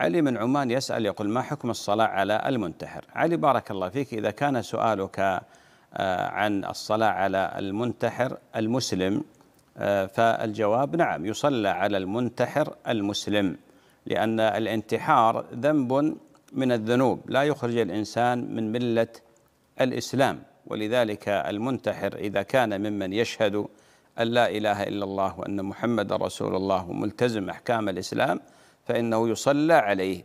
علي من عمان يسأل يقول ما حكم الصلاة على المنتحر علي بارك الله فيك إذا كان سؤالك آه، عن الصلاة على المنتحر المسلم آه، فالجواب نعم يصلى على المنتحر المسلم لأن الانتحار ذنب من الذنوب لا يخرج الإنسان من ملة الإسلام ولذلك المنتحر إذا كان ممن يشهد أن لا إله إلا الله وأن محمد رسول الله ملتزم أحكام الإسلام فإنه يصلى عليه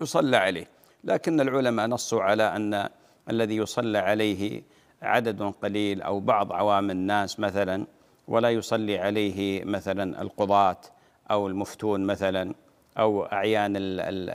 يصلى عليه لكن العلماء نصوا على أن الذي يصلى عليه عدد قليل أو بعض عوام الناس مثلا ولا يصلي عليه مثلا القضاة أو المفتون مثلا أو أعيان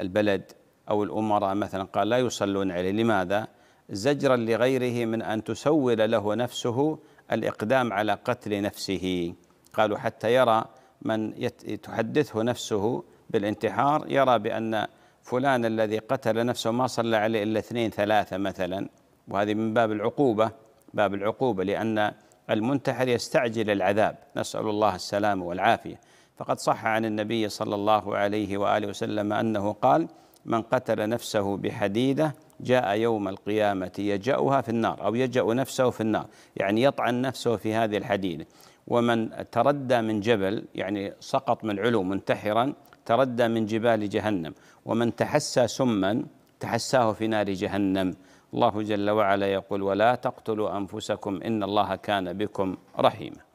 البلد أو الأمراء مثلا قال لا يصلون عليه لماذا؟ زجرا لغيره من أن تسول له نفسه الإقدام على قتل نفسه قالوا حتى يرى من تحدثه نفسه بالانتحار يرى بأن فلان الذي قتل نفسه ما صلى عليه إلا اثنين ثلاثة مثلا وهذه من باب العقوبة باب العقوبة لأن المنتحر يستعجل العذاب نسأل الله السلامة والعافية فقد صح عن النبي صلى الله عليه وآله وسلم أنه قال من قتل نفسه بحديدة جاء يوم القيامة يجأها في النار أو يجأ نفسه في النار يعني يطعن نفسه في هذه الحديدة ومن تردى من جبل يعني سقط من علو منتحرا تردى من جبال جهنم ومن تحسى سما تحساه في نار جهنم الله جل وعلا يقول ولا تقتلوا انفسكم ان الله كان بكم رحيما